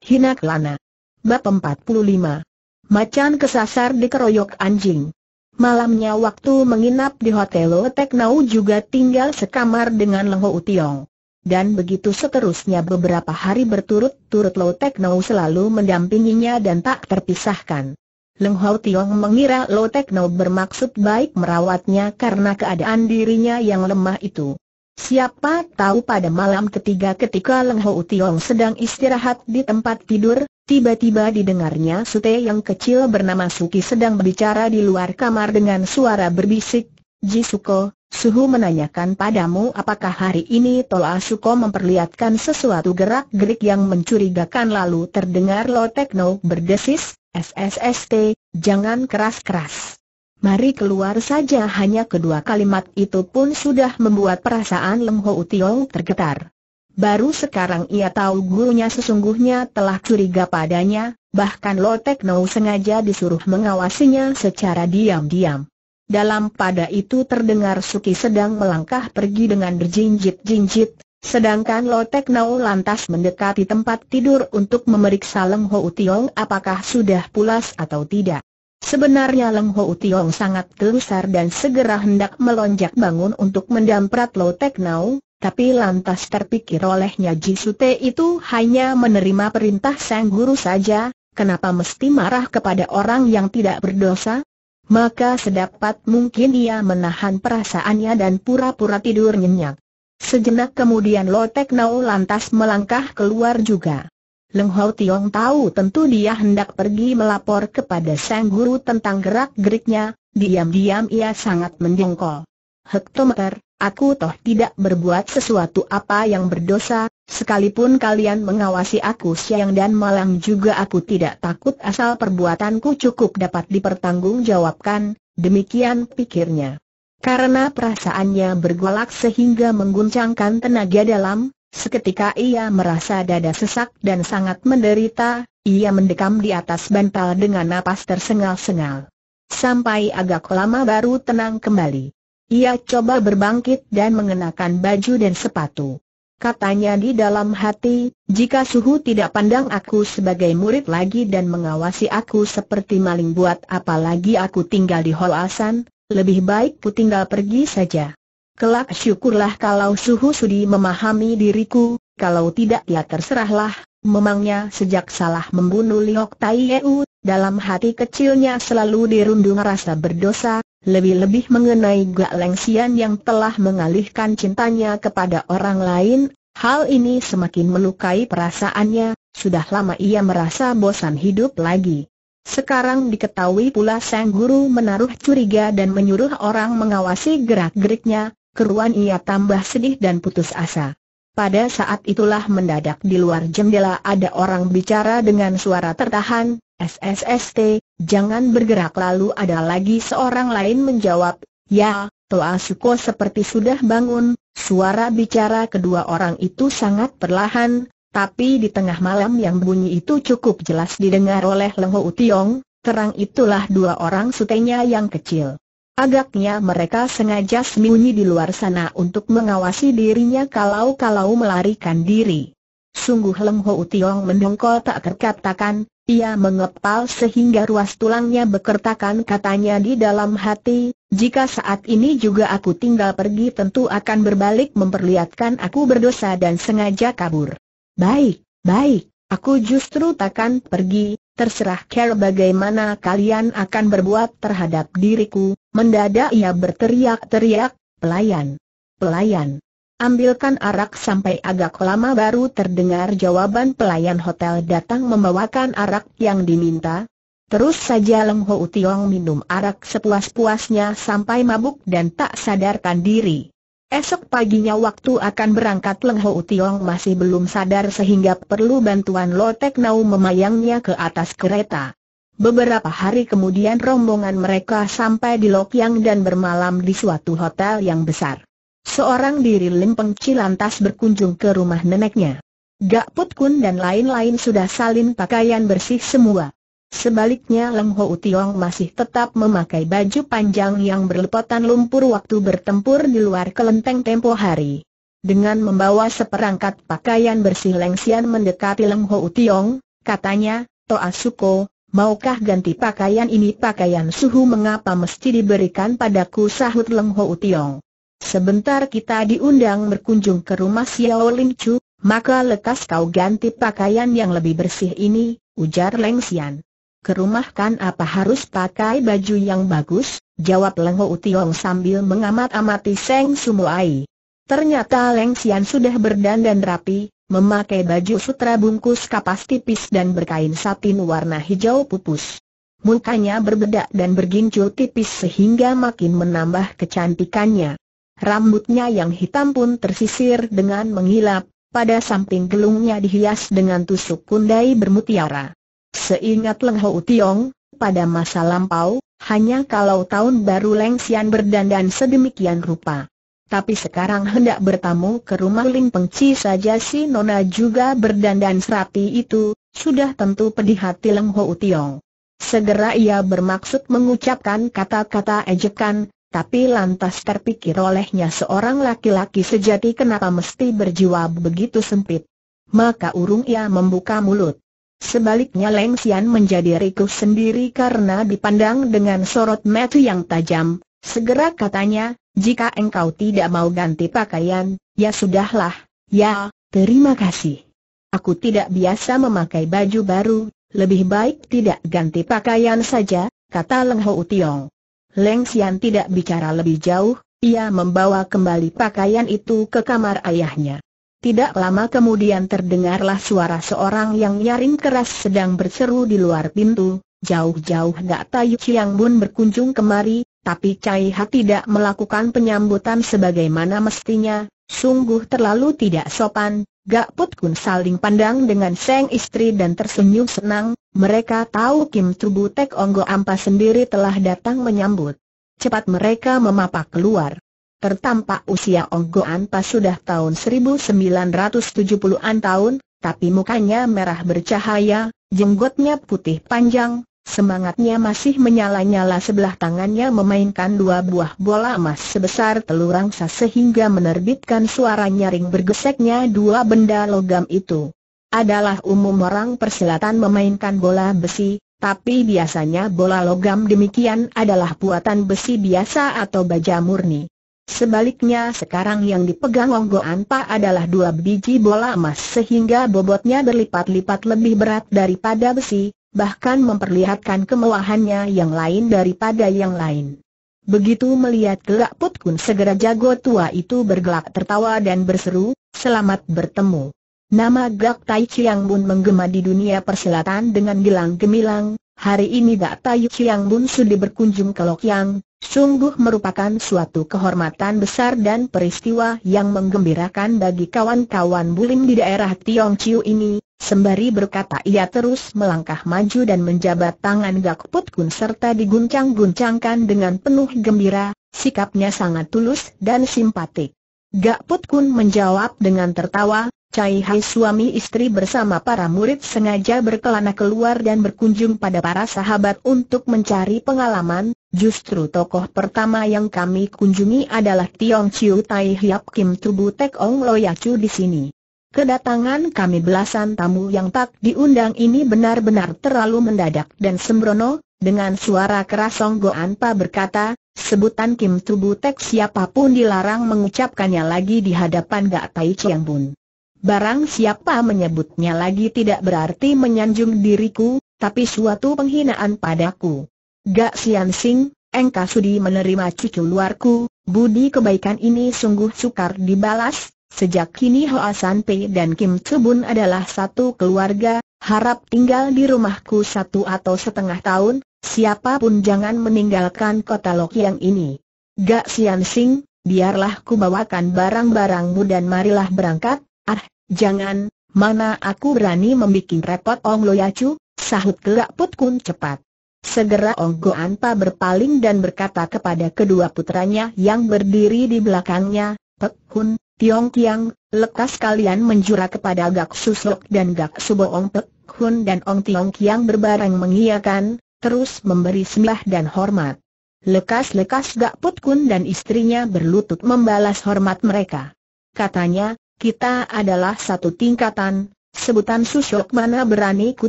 Hina Kelana. Bab 45. Macan kesasar dikeroyok anjing. Malamnya waktu menginap di Hotel Otek Nau juga tinggal sekamar dengan Lengho Utiong. Dan begitu seterusnya beberapa hari berturut-turut Lo Tek selalu mendampinginya dan tak terpisahkan. Leng Hao Tiong mengira Lo Tek bermaksud baik merawatnya karena keadaan dirinya yang lemah itu. Siapa tahu pada malam ketiga ketika Leng Ho Tiong sedang istirahat di tempat tidur, tiba-tiba didengarnya Sute yang kecil bernama Suki sedang berbicara di luar kamar dengan suara berbisik, Jisuko, Suhu menanyakan padamu apakah hari ini Toa Suko memperlihatkan sesuatu gerak-gerik yang mencurigakan lalu terdengar Lo Tekno berdesis, SSST, jangan keras-keras. Mari keluar saja hanya kedua kalimat itu pun sudah membuat perasaan Leng Ho Tio tergetar. Baru sekarang ia tahu gurunya sesungguhnya telah curiga padanya, bahkan Lo Nau sengaja disuruh mengawasinya secara diam-diam. Dalam pada itu terdengar Suki sedang melangkah pergi dengan berjinjit-jinjit, sedangkan Lo Nau lantas mendekati tempat tidur untuk memeriksa Leng Ho Tio apakah sudah pulas atau tidak. Sebenarnya Leng Ho Tiong sangat gelisar dan segera hendak melonjak bangun untuk mendamprat Lo Tek Nau, tapi lantas terpikir olehnya Ji Jisute itu hanya menerima perintah sang guru saja, kenapa mesti marah kepada orang yang tidak berdosa? Maka sedapat mungkin ia menahan perasaannya dan pura-pura tidur nyenyak. Sejenak kemudian Lo Tek Nau lantas melangkah keluar juga. Leng Hau Tiong tahu tentu dia hendak pergi melapor kepada sang guru tentang gerak-geriknya, diam-diam ia sangat mendengkol. Hektometer, aku toh tidak berbuat sesuatu apa yang berdosa, sekalipun kalian mengawasi aku siang dan malam juga aku tidak takut asal perbuatanku cukup dapat dipertanggungjawabkan, demikian pikirnya. Karena perasaannya bergolak sehingga mengguncangkan tenaga dalam, Seketika ia merasa dada sesak dan sangat menderita, ia mendekam di atas bantal dengan napas tersengal-sengal. Sampai agak lama baru tenang kembali. Ia coba berbangkit dan mengenakan baju dan sepatu. Katanya di dalam hati, jika suhu tidak pandang aku sebagai murid lagi dan mengawasi aku seperti maling buat apalagi aku tinggal di Holasan, lebih baik ku tinggal pergi saja. Kelak syukurlah kalau suhu sudi memahami diriku, kalau tidak ya terserahlah, memangnya sejak salah membunuh Liok Tai Yeu, dalam hati kecilnya selalu dirundung rasa berdosa, lebih-lebih mengenai Gak Leng Sian yang telah mengalihkan cintanya kepada orang lain, hal ini semakin melukai perasaannya, sudah lama ia merasa bosan hidup lagi. Sekarang diketahui pula sang guru menaruh curiga dan menyuruh orang mengawasi gerak-geriknya, keruan ia tambah sedih dan putus asa. Pada saat itulah mendadak di luar jendela ada orang bicara dengan suara tertahan, SSST, jangan bergerak lalu ada lagi seorang lain menjawab, ya, Toa Suko seperti sudah bangun, suara bicara kedua orang itu sangat perlahan, tapi di tengah malam yang bunyi itu cukup jelas didengar oleh Leng Utiong, terang itulah dua orang sutenya yang kecil. Agaknya mereka sengaja sembunyi di luar sana untuk mengawasi dirinya kalau-kalau melarikan diri. Sungguh Lem Ho Tiong mendongkol tak terkatakan, ia mengepal sehingga ruas tulangnya berkertakan. katanya di dalam hati, jika saat ini juga aku tinggal pergi tentu akan berbalik memperlihatkan aku berdosa dan sengaja kabur. Baik, baik, aku justru takkan pergi, terserah care bagaimana kalian akan berbuat terhadap diriku, mendadak ia berteriak-teriak, pelayan, pelayan. Ambilkan arak sampai agak lama baru terdengar jawaban pelayan hotel datang membawakan arak yang diminta. Terus saja Leng Ho Tiong minum arak sepuas-puasnya sampai mabuk dan tak sadarkan diri. Esok paginya waktu akan berangkat Leng Ho Tiong masih belum sadar sehingga perlu bantuan Lotek Nau memayangnya ke atas kereta. Beberapa hari kemudian rombongan mereka sampai di Lokyang dan bermalam di suatu hotel yang besar. Seorang diri Lim Peng Chi lantas berkunjung ke rumah neneknya. Gak Put Kun dan lain-lain sudah salin pakaian bersih semua. Sebaliknya Leng Ho Tiong masih tetap memakai baju panjang yang berlepotan lumpur waktu bertempur di luar kelenteng tempo hari. Dengan membawa seperangkat pakaian bersih Leng Xian mendekati Leng Ho Tiong, katanya, Toa Suko, maukah ganti pakaian ini pakaian suhu mengapa mesti diberikan padaku sahut Leng Ho Tiong. Sebentar kita diundang berkunjung ke rumah Xiao Ling Chu, maka lekas kau ganti pakaian yang lebih bersih ini, ujar Leng Xian ke rumah kan apa harus pakai baju yang bagus? Jawab Leng Ho Tiong sambil mengamat-amati Seng Sumuai. Ternyata Leng Xian sudah berdandan rapi, memakai baju sutra bungkus kapas tipis dan berkain satin warna hijau pupus. Mukanya berbedak dan bergincul tipis sehingga makin menambah kecantikannya. Rambutnya yang hitam pun tersisir dengan mengilap, pada samping gelungnya dihias dengan tusuk kundai bermutiara. Seingat Leng Hou Tiong, pada masa lampau, hanya kalau tahun baru Leng Xian berdandan sedemikian rupa. Tapi sekarang hendak bertamu ke rumah Ling Pengci saja si Nona juga berdandan serapi itu, sudah tentu pedih hati Leng Hou Tiong. Segera ia bermaksud mengucapkan kata-kata ejekan, tapi lantas terpikir olehnya seorang laki-laki sejati kenapa mesti berjiwa begitu sempit. Maka urung ia membuka mulut. Sebaliknya Leng Xian menjadi rikuh sendiri karena dipandang dengan sorot mata yang tajam. Segera katanya, jika engkau tidak mau ganti pakaian, ya sudahlah, ya, terima kasih. Aku tidak biasa memakai baju baru, lebih baik tidak ganti pakaian saja, kata Leng Hou Tiong. Leng Xian tidak bicara lebih jauh, ia membawa kembali pakaian itu ke kamar ayahnya. Tidak lama kemudian terdengarlah suara seorang yang nyaring keras sedang berseru di luar pintu, jauh-jauh gak Tayu Chiang Bun berkunjung kemari, tapi Cai Ha tidak melakukan penyambutan sebagaimana mestinya, sungguh terlalu tidak sopan. Gak Put Kun saling pandang dengan Seng istri dan tersenyum senang, mereka tahu Kim Tubutek Onggo Ampa sendiri telah datang menyambut. Cepat mereka memapak keluar. Tertampak usia Goan pas sudah tahun 1970-an tahun, tapi mukanya merah bercahaya, jenggotnya putih panjang, semangatnya masih menyala-nyala sebelah tangannya memainkan dua buah bola emas sebesar telur angsa sehingga menerbitkan suara nyaring bergeseknya dua benda logam itu. Adalah umum orang persilatan memainkan bola besi, tapi biasanya bola logam demikian adalah buatan besi biasa atau baja murni. Sebaliknya sekarang yang dipegang Wonggoanpa Pa adalah dua biji bola emas sehingga bobotnya berlipat-lipat lebih berat daripada besi, bahkan memperlihatkan kemewahannya yang lain daripada yang lain. Begitu melihat gelak Put Kun segera jago tua itu bergelak tertawa dan berseru, selamat bertemu. Nama Gak Tai Chiang Bun menggema di dunia perselatan dengan gilang gemilang, hari ini Gak Tai Chiang Bun sudah berkunjung ke Lok Yang, Sungguh merupakan suatu kehormatan besar dan peristiwa yang menggembirakan bagi kawan-kawan Bulim di daerah Tiong Chiu ini, sembari berkata ia terus melangkah maju dan menjabat tangan Gak Put Kun serta diguncang-guncangkan dengan penuh gembira, sikapnya sangat tulus dan simpatik. Gak Put Kun menjawab dengan tertawa, Cai Hai suami istri bersama para murid sengaja berkelana keluar dan berkunjung pada para sahabat untuk mencari pengalaman, Justru tokoh pertama yang kami kunjungi adalah Tiong Chiu Tai Hiap Kim Tubu Tek Ong Loyacu di sini. Kedatangan kami belasan tamu yang tak diundang ini benar-benar terlalu mendadak dan sembrono, dengan suara keras Song Goan Pa berkata, sebutan Kim Tubu Tek siapapun dilarang mengucapkannya lagi di hadapan Gak Tai Chiang Bun. Barang siapa menyebutnya lagi tidak berarti menyanjung diriku, tapi suatu penghinaan padaku. Gak Sian Sing, engkau sudi menerima cucu luarku, budi kebaikan ini sungguh sukar dibalas, sejak kini Hoa San Pei dan Kim Chubun adalah satu keluarga, harap tinggal di rumahku satu atau setengah tahun, siapapun jangan meninggalkan kota yang ini. Gak Sian Sing, biarlah ku bawakan barang-barangmu dan marilah berangkat, ah, jangan, mana aku berani membuat repot Ong Lo Yacu? sahut gelak Put Kun cepat. Segera Onggo Anta berpaling dan berkata kepada kedua putranya yang berdiri di belakangnya, Pek Hun, Tiong Kiang, lekas kalian menjura kepada Gak Susok dan Gak Ong Pek Hun dan Ong Tiong Kiang berbareng mengiyakan, terus memberi sembah dan hormat. Lekas-lekas Gak Put Kun dan istrinya berlutut membalas hormat mereka. Katanya, kita adalah satu tingkatan, sebutan Susok mana berani ku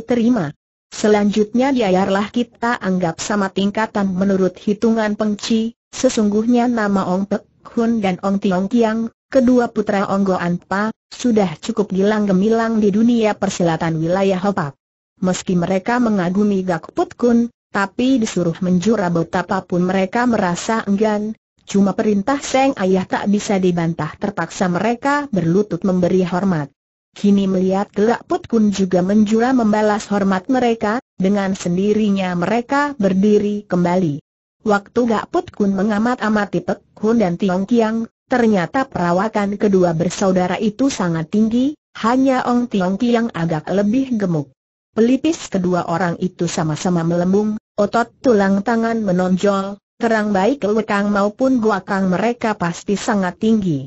terima. Selanjutnya biarlah kita anggap sama tingkatan menurut hitungan pengci, sesungguhnya nama Ong Pek Hun dan Ong Tiong Kiang, kedua putra Ong Onggo pa, sudah cukup gilang gemilang di dunia persilatan wilayah Hopak. Meski mereka mengagumi Gak Put Kun, tapi disuruh menjura betapapun mereka merasa enggan, cuma perintah Seng Ayah tak bisa dibantah terpaksa mereka berlutut memberi hormat. Kini melihat gelak Put Kun juga menjura membalas hormat mereka, dengan sendirinya mereka berdiri kembali. Waktu Gak Put Kun mengamat-amati Pek Kun dan Tiong Kiang, ternyata perawakan kedua bersaudara itu sangat tinggi, hanya Ong Tiong Kiang agak lebih gemuk. Pelipis kedua orang itu sama-sama melembung, otot tulang tangan menonjol, terang baik lekang maupun guakang mereka pasti sangat tinggi.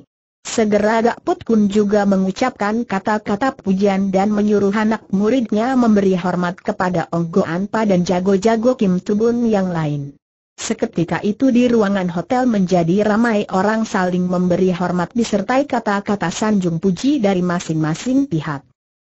Segera Put Kun juga mengucapkan kata-kata pujian dan menyuruh anak muridnya memberi hormat kepada Go Anpa dan jago-jago Kim Tubun yang lain. Seketika itu di ruangan hotel menjadi ramai orang saling memberi hormat disertai kata-kata sanjung puji dari masing-masing pihak.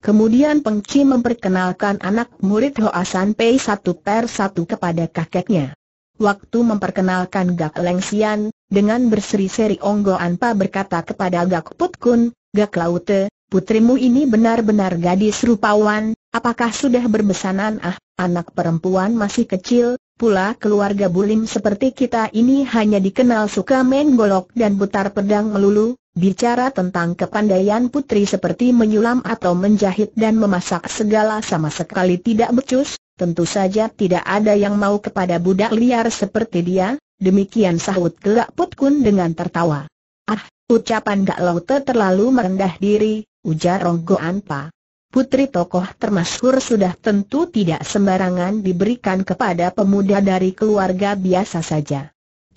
Kemudian Peng Chi memperkenalkan anak murid Hoasan Pei satu per satu kepada kakeknya. Waktu memperkenalkan Gak Leng Sian, dengan berseri-seri Onggo Anpa berkata kepada Gak Put Kun, Gak Laute, putrimu ini benar-benar gadis rupawan, apakah sudah berbesanan ah, anak perempuan masih kecil, pula keluarga bulim seperti kita ini hanya dikenal suka main golok dan putar pedang melulu, bicara tentang kepandaian putri seperti menyulam atau menjahit dan memasak segala sama sekali tidak becus, tentu saja tidak ada yang mau kepada budak liar seperti dia, demikian sahut gelak Put Kun dengan tertawa. Ah, ucapan Gak Laute terlalu merendah diri, ujar Ronggo Anpa. Putri tokoh termasyhur sudah tentu tidak sembarangan diberikan kepada pemuda dari keluarga biasa saja.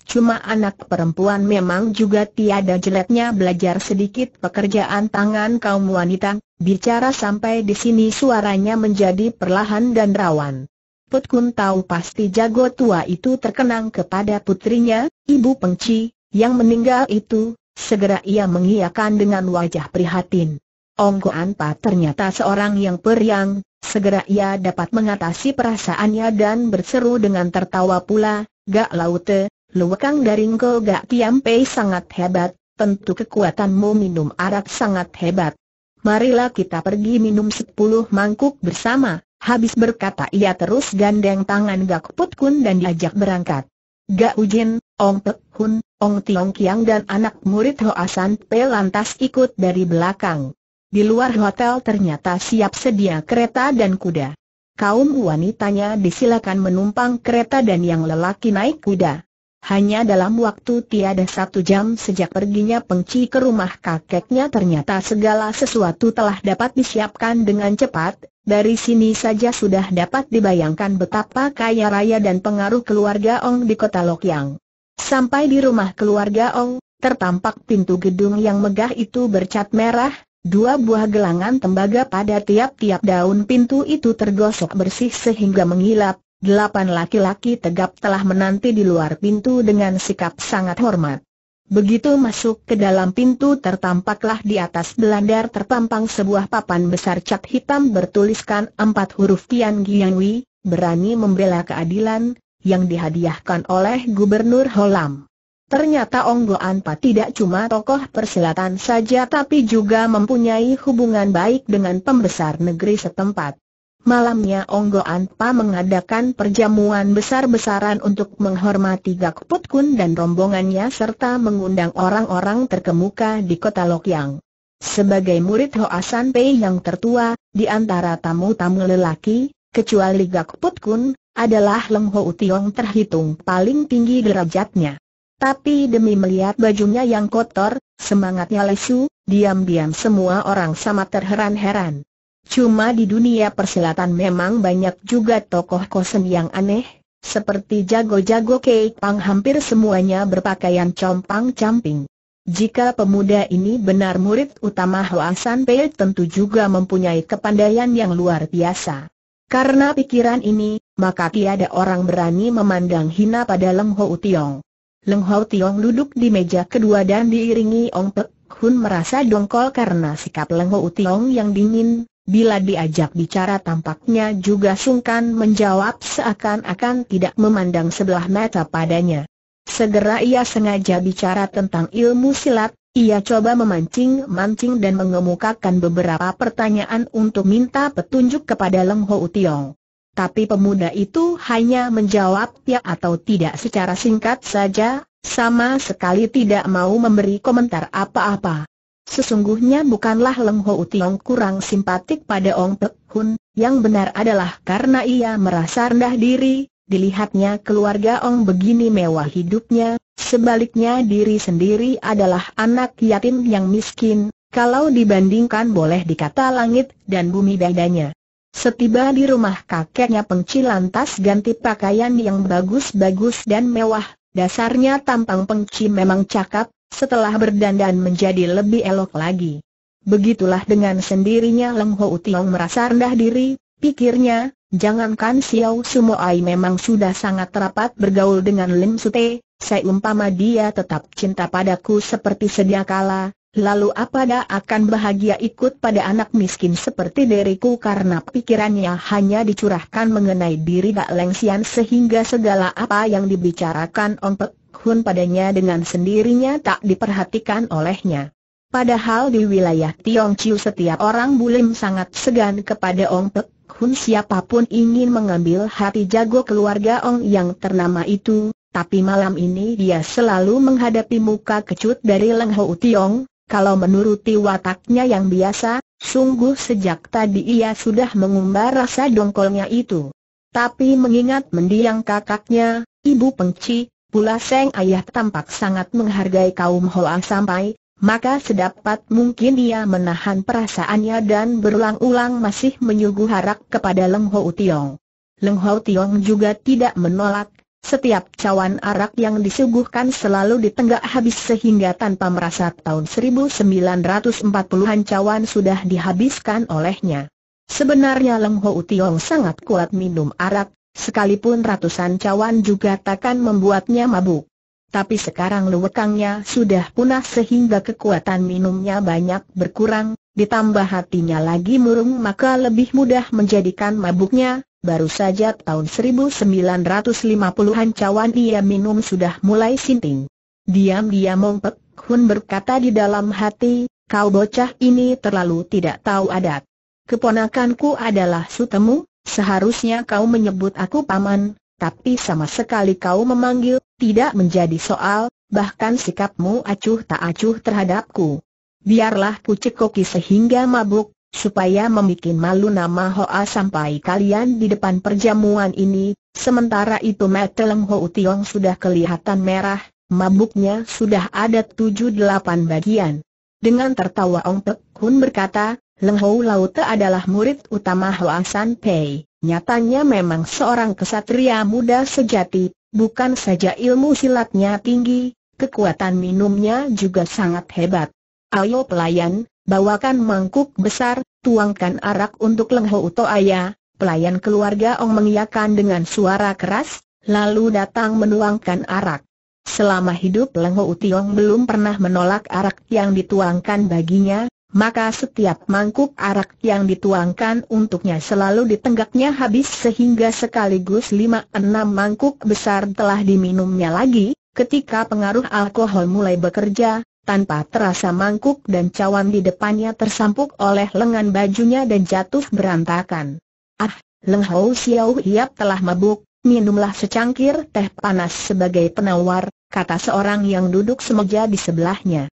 Cuma anak perempuan memang juga tiada jeleknya belajar sedikit pekerjaan tangan kaum wanita, bicara sampai di sini suaranya menjadi perlahan dan rawan. Put Kun tahu pasti jago tua itu terkenang kepada putrinya, Ibu Pengci, yang meninggal itu, segera ia mengiakan dengan wajah prihatin. Ongko Anpa ternyata seorang yang periang, segera ia dapat mengatasi perasaannya dan berseru dengan tertawa pula, Gak Laute, Luwakang dari Ngko Gak Pei sangat hebat, tentu kekuatanmu minum arak sangat hebat. Marilah kita pergi minum sepuluh mangkuk bersama. Habis berkata ia terus gandeng tangan Gak Put Kun dan diajak berangkat. Gak Ujin, Ong Pek Hun, Ong Tiong Kiang dan anak murid Hoa San Pe lantas ikut dari belakang. Di luar hotel ternyata siap sedia kereta dan kuda. Kaum wanitanya disilakan menumpang kereta dan yang lelaki naik kuda. Hanya dalam waktu tiada satu jam sejak perginya Pengci ke rumah kakeknya ternyata segala sesuatu telah dapat disiapkan dengan cepat, dari sini saja sudah dapat dibayangkan betapa kaya raya dan pengaruh keluarga Ong di kota Lokyang. Sampai di rumah keluarga Ong, tertampak pintu gedung yang megah itu bercat merah, dua buah gelangan tembaga pada tiap-tiap daun pintu itu tergosok bersih sehingga mengilap, delapan laki-laki tegap telah menanti di luar pintu dengan sikap sangat hormat. Begitu masuk ke dalam pintu tertampaklah di atas belandar terpampang sebuah papan besar cat hitam bertuliskan empat huruf Tian wei berani membela keadilan, yang dihadiahkan oleh Gubernur Holam. Ternyata Ong Goan Pa tidak cuma tokoh persilatan saja tapi juga mempunyai hubungan baik dengan pembesar negeri setempat. Malamnya Onggo Anpa mengadakan perjamuan besar-besaran untuk menghormati Gak Put Kun dan rombongannya serta mengundang orang-orang terkemuka di kota Lokyang. Sebagai murid Hoasan Pei yang tertua, di antara tamu-tamu lelaki, kecuali Gak Put Kun, adalah Leng Ho Tiong terhitung paling tinggi derajatnya. Tapi demi melihat bajunya yang kotor, semangatnya lesu, diam-diam semua orang sama terheran-heran. Cuma di dunia persilatan memang banyak juga tokoh kosen yang aneh, seperti jago-jago Kei Pang hampir semuanya berpakaian compang-camping. Jika pemuda ini benar murid utama Hoa San Pei tentu juga mempunyai kepandaian yang luar biasa. Karena pikiran ini, maka tiada orang berani memandang hina pada Leng Ho Tiong. Leng Ho Tiong duduk di meja kedua dan diiringi Ong Pek Hun merasa dongkol karena sikap Leng Ho Tiong yang dingin, Bila diajak bicara tampaknya juga sungkan menjawab seakan-akan tidak memandang sebelah mata padanya. Segera ia sengaja bicara tentang ilmu silat, ia coba memancing-mancing dan mengemukakan beberapa pertanyaan untuk minta petunjuk kepada Leng Ho Tiong. Tapi pemuda itu hanya menjawab ya atau tidak secara singkat saja, sama sekali tidak mau memberi komentar apa-apa. Sesungguhnya bukanlah Leng Ho Utiong kurang simpatik pada Ong Pek Hun, yang benar adalah karena ia merasa rendah diri, dilihatnya keluarga Ong begini mewah hidupnya, sebaliknya diri sendiri adalah anak yatim yang miskin, kalau dibandingkan boleh dikata langit dan bumi bedanya. Setiba di rumah kakeknya Pengci lantas ganti pakaian yang bagus-bagus dan mewah, dasarnya tampang Pengci memang cakap, setelah berdandan menjadi lebih elok lagi. Begitulah dengan sendirinya Leng Ho Tiong merasa rendah diri, pikirnya, jangankan Xiao Sumo Ai memang sudah sangat rapat bergaul dengan Lim Sute, umpama dia tetap cinta padaku seperti sedia kala, lalu apa akan bahagia ikut pada anak miskin seperti diriku karena pikirannya hanya dicurahkan mengenai diri kak Leng Sian sehingga segala apa yang dibicarakan Ong Pek Hun padanya dengan sendirinya tak diperhatikan olehnya. Padahal di wilayah Tiong Chiu setiap orang bulim sangat segan kepada Ong Pek Hun siapapun ingin mengambil hati jago keluarga Ong yang ternama itu, tapi malam ini dia selalu menghadapi muka kecut dari Leng Ho Tiong, kalau menuruti wataknya yang biasa, sungguh sejak tadi ia sudah mengumbar rasa dongkolnya itu. Tapi mengingat mendiang kakaknya, Ibu Pengci, Pula Seng Ayah tampak sangat menghargai kaum Hoa sampai, maka sedapat mungkin ia menahan perasaannya dan berulang-ulang masih menyuguh harap kepada Leng Ho Tiong. Leng Ho Tiong juga tidak menolak, setiap cawan arak yang disuguhkan selalu ditenggak habis sehingga tanpa merasa tahun 1940-an cawan sudah dihabiskan olehnya. Sebenarnya Leng Ho Tiong sangat kuat minum arak, Sekalipun ratusan cawan juga takkan membuatnya mabuk. Tapi sekarang lewekangnya sudah punah sehingga kekuatan minumnya banyak berkurang, ditambah hatinya lagi murung maka lebih mudah menjadikan mabuknya, baru saja tahun 1950-an cawan ia minum sudah mulai sinting. Diam-diam mongpek, Hun berkata di dalam hati, kau bocah ini terlalu tidak tahu adat. Keponakanku adalah sutemu, Seharusnya kau menyebut aku paman, tapi sama sekali kau memanggil, tidak menjadi soal, bahkan sikapmu acuh tak acuh terhadapku. Biarlah ku cekoki sehingga mabuk, supaya membuat malu nama Hoa sampai kalian di depan perjamuan ini, sementara itu Meteleng Ho Tiong sudah kelihatan merah, mabuknya sudah ada tujuh delapan bagian. Dengan tertawa Ong Pek Hun berkata, Leng Hou Laute adalah murid utama Hoa San Pei, nyatanya memang seorang kesatria muda sejati, bukan saja ilmu silatnya tinggi, kekuatan minumnya juga sangat hebat. Ayo pelayan, bawakan mangkuk besar, tuangkan arak untuk Leng Hou Ayah. pelayan keluarga Ong mengiyakan dengan suara keras, lalu datang menuangkan arak. Selama hidup Leng Hou Tiong belum pernah menolak arak yang dituangkan baginya, maka setiap mangkuk arak yang dituangkan untuknya selalu ditenggaknya habis sehingga sekaligus lima enam mangkuk besar telah diminumnya lagi, ketika pengaruh alkohol mulai bekerja, tanpa terasa mangkuk dan cawan di depannya tersampuk oleh lengan bajunya dan jatuh berantakan. Ah, Leng Hou Xiao Hiap telah mabuk, minumlah secangkir teh panas sebagai penawar, kata seorang yang duduk semeja di sebelahnya.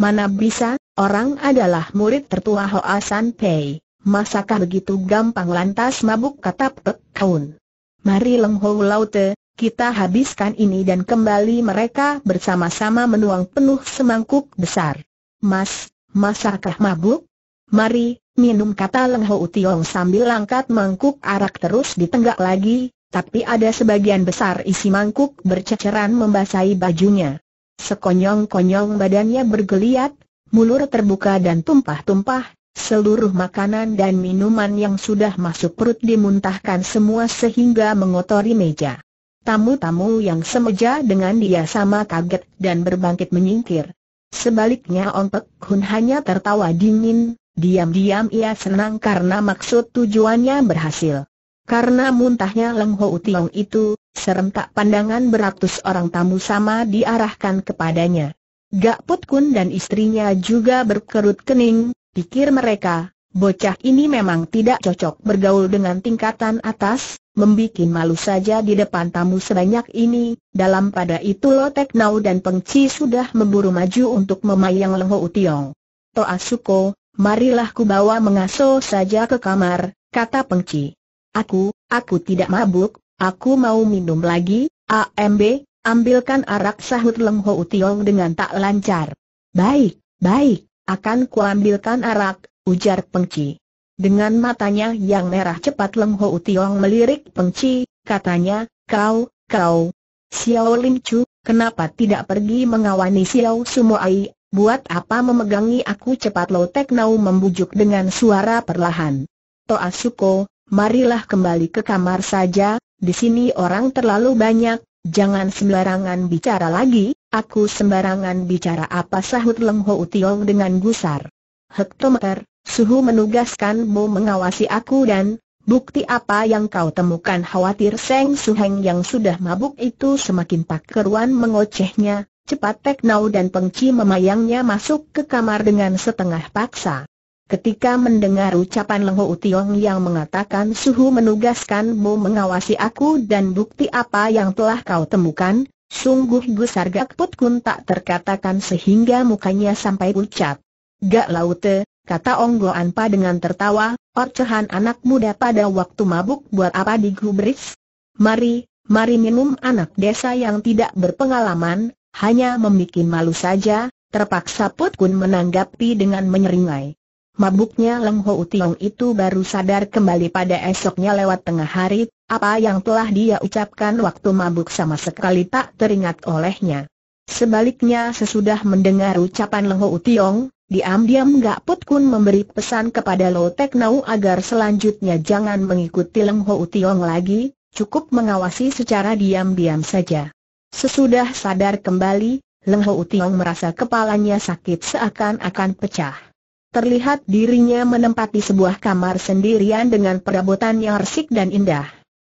Mana bisa, orang adalah murid tertua Hoa San Pei. Masakah begitu gampang lantas mabuk kata Pek Kaun. Mari Leng Ho Laute, kita habiskan ini dan kembali mereka bersama-sama menuang penuh semangkuk besar. Mas, masakah mabuk? Mari, minum kata Leng Ho Utiong sambil langkat mangkuk arak terus ditenggak lagi, tapi ada sebagian besar isi mangkuk berceceran membasahi bajunya. Sekonyong-konyong badannya bergeliat, mulur terbuka dan tumpah-tumpah, seluruh makanan dan minuman yang sudah masuk perut dimuntahkan semua sehingga mengotori meja. Tamu-tamu yang semeja dengan dia sama kaget dan berbangkit menyingkir. Sebaliknya Ong Pek Hun hanya tertawa dingin, diam-diam ia senang karena maksud tujuannya berhasil. Karena muntahnya Leng Ho Utiong itu, Serentak pandangan beratus orang tamu sama diarahkan kepadanya. Gak Put Kun dan istrinya juga berkerut kening, pikir mereka, bocah ini memang tidak cocok bergaul dengan tingkatan atas, membuat malu saja di depan tamu sebanyak ini, dalam pada itu Lotek Nau dan Peng Chi sudah memburu maju untuk memayang Leng Ho Tiong. Toa Suko, marilah ku bawa mengaso saja ke kamar, kata Peng Chi. Aku, aku tidak mabuk, Aku mau minum lagi, AMB, ambilkan arak sahut Leng Ho Tiong dengan tak lancar. Baik, baik, akan kuambilkan arak, ujar Pengci. Dengan matanya yang merah cepat Leng Ho Tiong melirik Pengci, katanya, kau, kau, Xiao Lim Chu, kenapa tidak pergi mengawani Xiao Sumo Ai? buat apa memegangi aku cepat Lo Tek Nau membujuk dengan suara perlahan. Toa Suko, marilah kembali ke kamar saja, di sini orang terlalu banyak, jangan sembarangan bicara lagi, aku sembarangan bicara apa sahut Leng Ho Tiong dengan gusar. Hektometer, suhu menugaskanmu mengawasi aku dan, bukti apa yang kau temukan khawatir Seng Suheng yang sudah mabuk itu semakin tak keruan mengocehnya, cepat teknau dan Pengci memayangnya masuk ke kamar dengan setengah paksa. Ketika mendengar ucapan Leng utiong Tiong yang mengatakan suhu menugaskanmu mengawasi aku dan bukti apa yang telah kau temukan, sungguh gusar Gak Put Kun tak terkatakan sehingga mukanya sampai pucat. Gak laute, kata Onggo Anpa dengan tertawa, orcehan anak muda pada waktu mabuk buat apa di digubris? Mari, mari minum anak desa yang tidak berpengalaman, hanya membuat malu saja, terpaksa Put Kun menanggapi dengan menyeringai. Mabuknya Leng Ho Tiong itu baru sadar kembali pada esoknya lewat tengah hari, apa yang telah dia ucapkan waktu mabuk sama sekali tak teringat olehnya. Sebaliknya sesudah mendengar ucapan Leng Ho Tiong, diam-diam Gak Put Kun memberi pesan kepada Lo Tek Nau agar selanjutnya jangan mengikuti Leng Ho Tiong lagi, cukup mengawasi secara diam-diam saja. Sesudah sadar kembali, Leng Ho Tiong merasa kepalanya sakit seakan-akan pecah terlihat dirinya menempati sebuah kamar sendirian dengan perabotan yang resik dan indah.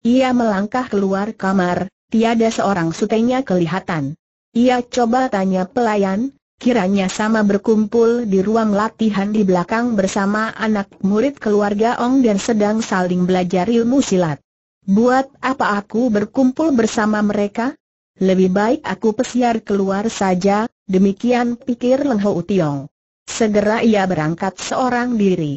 Ia melangkah keluar kamar, tiada seorang sutenya kelihatan. Ia coba tanya pelayan, kiranya sama berkumpul di ruang latihan di belakang bersama anak murid keluarga Ong dan sedang saling belajar ilmu silat. Buat apa aku berkumpul bersama mereka? Lebih baik aku pesiar keluar saja, demikian pikir Leng Ho Utiong. Segera ia berangkat seorang diri.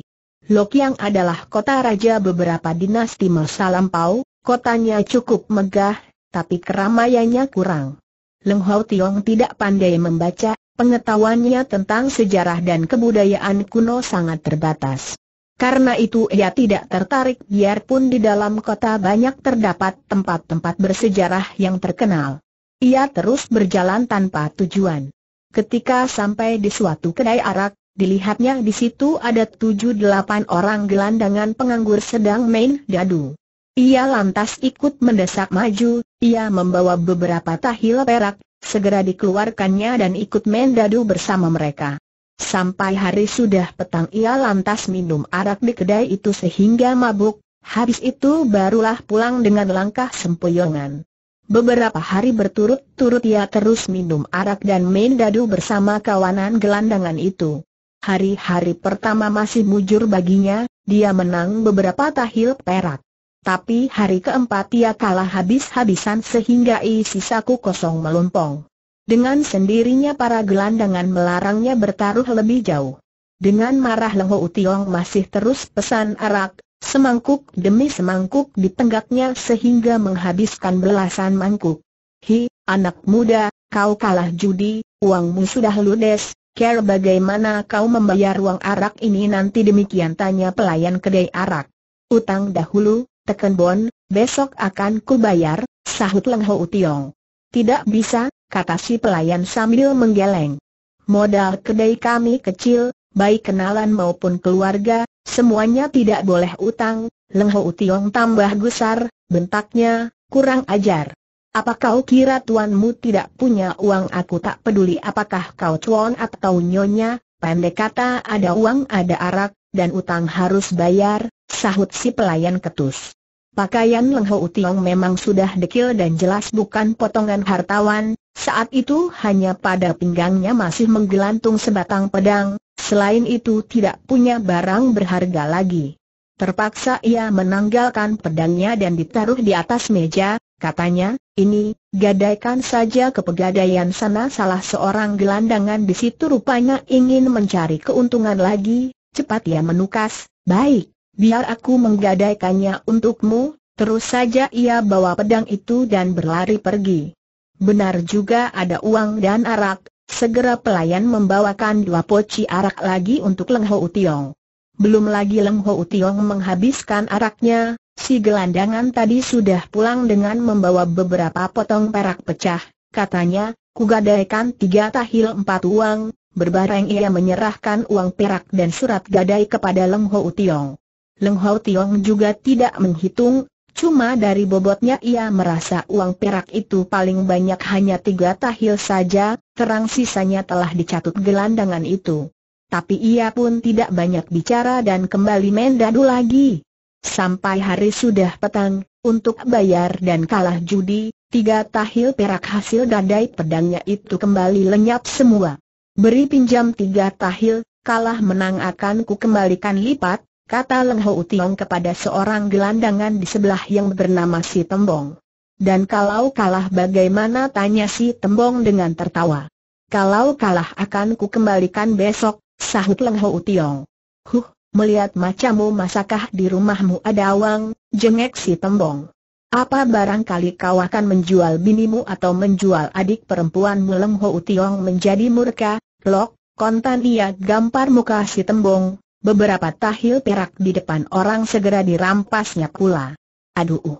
Lok yang adalah kota raja beberapa dinasti masa lampau, kotanya cukup megah, tapi keramaiannya kurang. Leng Hau Tiong tidak pandai membaca, pengetahuannya tentang sejarah dan kebudayaan kuno sangat terbatas. Karena itu ia tidak tertarik biarpun di dalam kota banyak terdapat tempat-tempat bersejarah yang terkenal. Ia terus berjalan tanpa tujuan. Ketika sampai di suatu kedai arak, dilihatnya di situ ada tujuh delapan orang gelandangan penganggur sedang main dadu. Ia lantas ikut mendesak maju, ia membawa beberapa tahil perak, segera dikeluarkannya dan ikut main dadu bersama mereka. Sampai hari sudah petang ia lantas minum arak di kedai itu sehingga mabuk, habis itu barulah pulang dengan langkah sempoyongan. Beberapa hari berturut-turut ia terus minum arak dan main dadu bersama kawanan gelandangan itu. Hari-hari pertama masih mujur baginya, dia menang beberapa tahil perak. Tapi hari keempat ia kalah habis-habisan sehingga isi saku kosong melompong. Dengan sendirinya para gelandangan melarangnya bertaruh lebih jauh. Dengan marah Lengho Utiong masih terus pesan arak, Semangkuk demi semangkuk ditenggaknya sehingga menghabiskan belasan mangkuk. Hi, anak muda, kau kalah judi, uangmu sudah ludes, care bagaimana kau membayar uang arak ini nanti demikian tanya pelayan kedai arak. Utang dahulu, tekan bon, besok akan kubayar, sahut Leng Ho Utiong. Tidak bisa, kata si pelayan sambil menggeleng. Modal kedai kami kecil, baik kenalan maupun keluarga, Semuanya tidak boleh utang, Leng Ho Tiong tambah gusar, bentaknya, kurang ajar. Apa kau kira tuanmu tidak punya uang aku tak peduli apakah kau cuan atau nyonya, pendek kata ada uang ada arak, dan utang harus bayar, sahut si pelayan ketus. Pakaian Leng Ho Tiong memang sudah dekil dan jelas bukan potongan hartawan, saat itu hanya pada pinggangnya masih menggelantung sebatang pedang, selain itu tidak punya barang berharga lagi. Terpaksa ia menanggalkan pedangnya dan ditaruh di atas meja, katanya, ini, gadaikan saja ke pegadaian sana salah seorang gelandangan di situ rupanya ingin mencari keuntungan lagi, cepat ia menukas, baik, biar aku menggadaikannya untukmu, terus saja ia bawa pedang itu dan berlari pergi. Benar juga ada uang dan arak, Segera pelayan membawakan dua poci arak lagi untuk Leng Ho utiong. Belum lagi Leng Ho utiong menghabiskan araknya, si gelandangan tadi sudah pulang dengan membawa beberapa potong perak pecah, katanya, kugadaikan tiga tahil empat uang, berbareng ia menyerahkan uang perak dan surat gadai kepada Leng Ho utiong. Leng Ho Tiong juga tidak menghitung, Cuma dari bobotnya ia merasa uang perak itu paling banyak hanya tiga tahil saja, terang sisanya telah dicatut gelandangan itu. Tapi ia pun tidak banyak bicara dan kembali mendadu lagi. Sampai hari sudah petang, untuk bayar dan kalah judi, tiga tahil perak hasil gadai pedangnya itu kembali lenyap semua. Beri pinjam tiga tahil, kalah menang akan ku kembalikan lipat, kata Leng Ho Tiong kepada seorang gelandangan di sebelah yang bernama si Tembong. Dan kalau kalah bagaimana tanya si Tembong dengan tertawa. Kalau kalah akan ku kembalikan besok, sahut Leng Ho Tiong. Huh, melihat macamu masakah di rumahmu ada awang, jengek si Tembong. Apa barangkali kau akan menjual binimu atau menjual adik perempuanmu Leng Ho Tiong menjadi murka, lok, kontan ia gampar muka si Tembong, Beberapa tahil perak di depan orang segera dirampasnya pula. Aduh!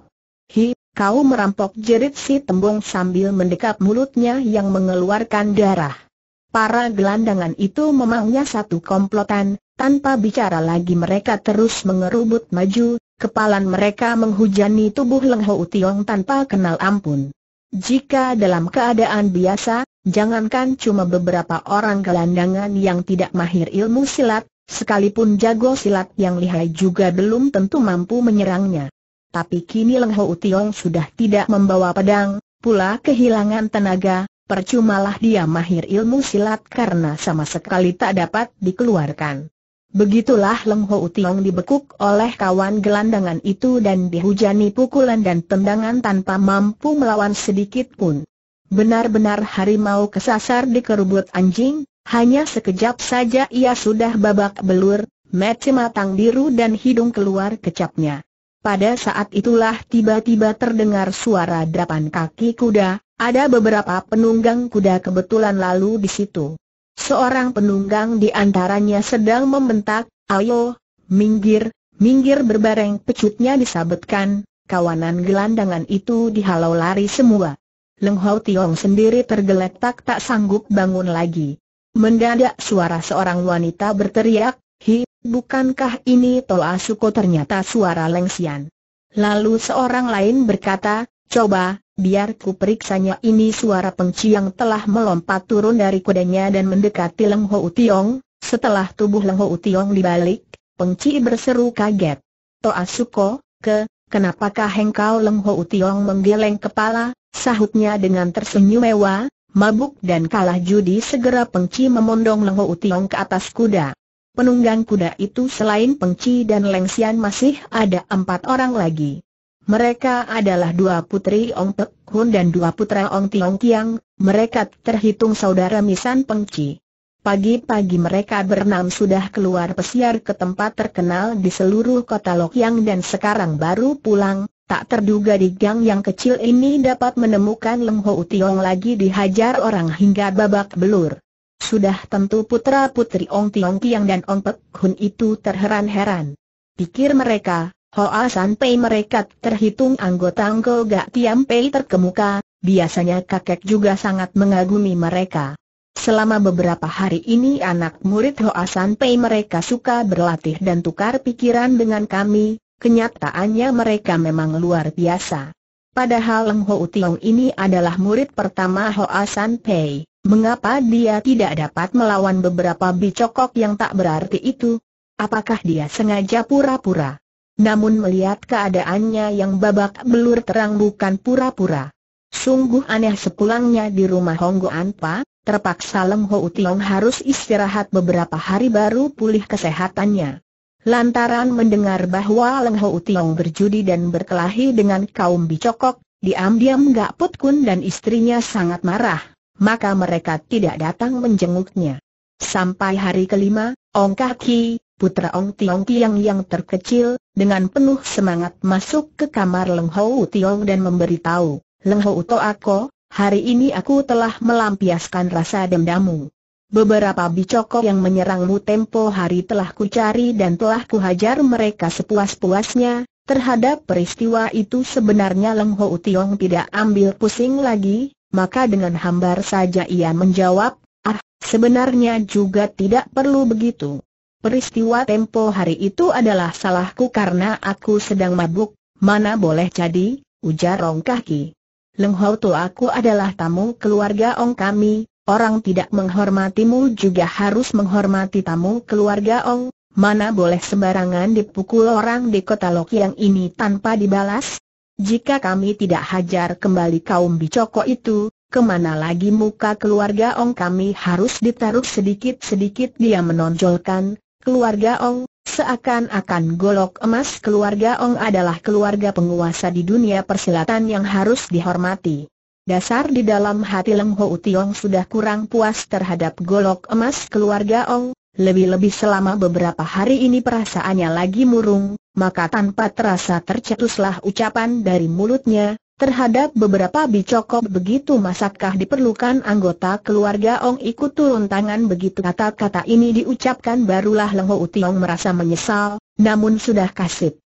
Hi, kau merampok jerit si tembung sambil mendekap mulutnya yang mengeluarkan darah. Para gelandangan itu memangnya satu komplotan, tanpa bicara lagi mereka terus mengerubut maju, kepalan mereka menghujani tubuh Leng Ho Tiong tanpa kenal ampun. Jika dalam keadaan biasa, jangankan cuma beberapa orang gelandangan yang tidak mahir ilmu silat, Sekalipun jago silat yang lihai juga belum tentu mampu menyerangnya. Tapi kini Leng Ho Tiong sudah tidak membawa pedang, pula kehilangan tenaga, percumalah dia mahir ilmu silat karena sama sekali tak dapat dikeluarkan. Begitulah Leng Ho Tiong dibekuk oleh kawan gelandangan itu dan dihujani pukulan dan tendangan tanpa mampu melawan sedikit pun. Benar-benar harimau kesasar di kerubut anjing, hanya sekejap saja ia sudah babak belur, mati matang biru dan hidung keluar kecapnya. Pada saat itulah tiba-tiba terdengar suara derapan kaki kuda, ada beberapa penunggang kuda kebetulan lalu di situ. Seorang penunggang di antaranya sedang membentak, ayo, minggir, minggir berbareng pecutnya disabetkan, kawanan gelandangan itu dihalau lari semua. Leng Hau Tiong sendiri tergeletak tak sanggup bangun lagi. Mendadak suara seorang wanita berteriak, Hi, bukankah ini Toa Suko ternyata suara Leng Xian. Lalu seorang lain berkata, coba, biar ku periksanya ini suara yang telah melompat turun dari kudanya dan mendekati Leng Hou Tiong, setelah tubuh Leng Hou Tiong dibalik, pengci berseru kaget. Toa Suko, ke, kenapakah engkau Leng Hou Tiong menggeleng kepala, Sahutnya dengan tersenyum mewah, mabuk dan kalah judi segera pengci memondong Leng Ho Utiong ke atas kuda. Penunggang kuda itu selain pengci dan Leng Sian masih ada empat orang lagi. Mereka adalah dua putri Ong Pek Hun dan dua putra Ong Tiong Kiang, mereka terhitung saudara Misan Pengci. Pagi-pagi mereka berenam sudah keluar pesiar ke tempat terkenal di seluruh kota Lokyang dan sekarang baru pulang, Tak terduga di gang yang kecil ini dapat menemukan Leng Ho Tiong lagi dihajar orang hingga babak belur. Sudah tentu putra-putri Ong Tiong Tiang dan Ong Pek Hun itu terheran-heran. Pikir mereka, Hoa San Pei mereka terhitung anggota Anggo Gak Tiam Pei terkemuka, biasanya kakek juga sangat mengagumi mereka. Selama beberapa hari ini anak murid Hoa San Pei mereka suka berlatih dan tukar pikiran dengan kami, Kenyataannya mereka memang luar biasa. Padahal Leng Ho Utiong ini adalah murid pertama Hoa San Pei, mengapa dia tidak dapat melawan beberapa bicokok yang tak berarti itu? Apakah dia sengaja pura-pura? Namun melihat keadaannya yang babak belur terang bukan pura-pura. Sungguh aneh sepulangnya di rumah Hong Honggo Anpa, terpaksa Leng Ho Utiong harus istirahat beberapa hari baru pulih kesehatannya. Lantaran mendengar bahwa Leng Ho Tiong berjudi dan berkelahi dengan kaum bicokok, diam-diam Gak Put Kun dan istrinya sangat marah, maka mereka tidak datang menjenguknya. Sampai hari kelima, Ong Kaki, putra Ong Tiong Tiang yang terkecil, dengan penuh semangat masuk ke kamar Leng Ho Tiong dan memberitahu, Leng Ho To Ako, hari ini aku telah melampiaskan rasa dendamu. Beberapa bicokok yang menyerangmu tempo hari telah kucari dan telah kuhajar mereka sepuas-puasnya, terhadap peristiwa itu sebenarnya Leng Ho Tiong tidak ambil pusing lagi, maka dengan hambar saja ia menjawab, ah, sebenarnya juga tidak perlu begitu. Peristiwa tempo hari itu adalah salahku karena aku sedang mabuk, mana boleh jadi, ujar Ong Kaki. Leng Ho Tu aku adalah tamu keluarga Ong kami, Orang tidak menghormatimu juga harus menghormati tamu keluarga Ong, mana boleh sembarangan dipukul orang di kota Lok yang ini tanpa dibalas? Jika kami tidak hajar kembali kaum bicoko itu, kemana lagi muka keluarga Ong kami harus ditaruh sedikit-sedikit dia menonjolkan, keluarga Ong, Seakan-akan golok emas keluarga Ong adalah keluarga penguasa di dunia persilatan yang harus dihormati. Dasar di dalam hati Leng Ho Tiong sudah kurang puas terhadap golok emas keluarga Ong, lebih-lebih selama beberapa hari ini perasaannya lagi murung, maka tanpa terasa tercetuslah ucapan dari mulutnya, terhadap beberapa bicokok begitu masakkah diperlukan anggota keluarga Ong ikut turun tangan begitu kata-kata ini diucapkan barulah Leng Ho Tiong merasa menyesal, namun sudah kasih.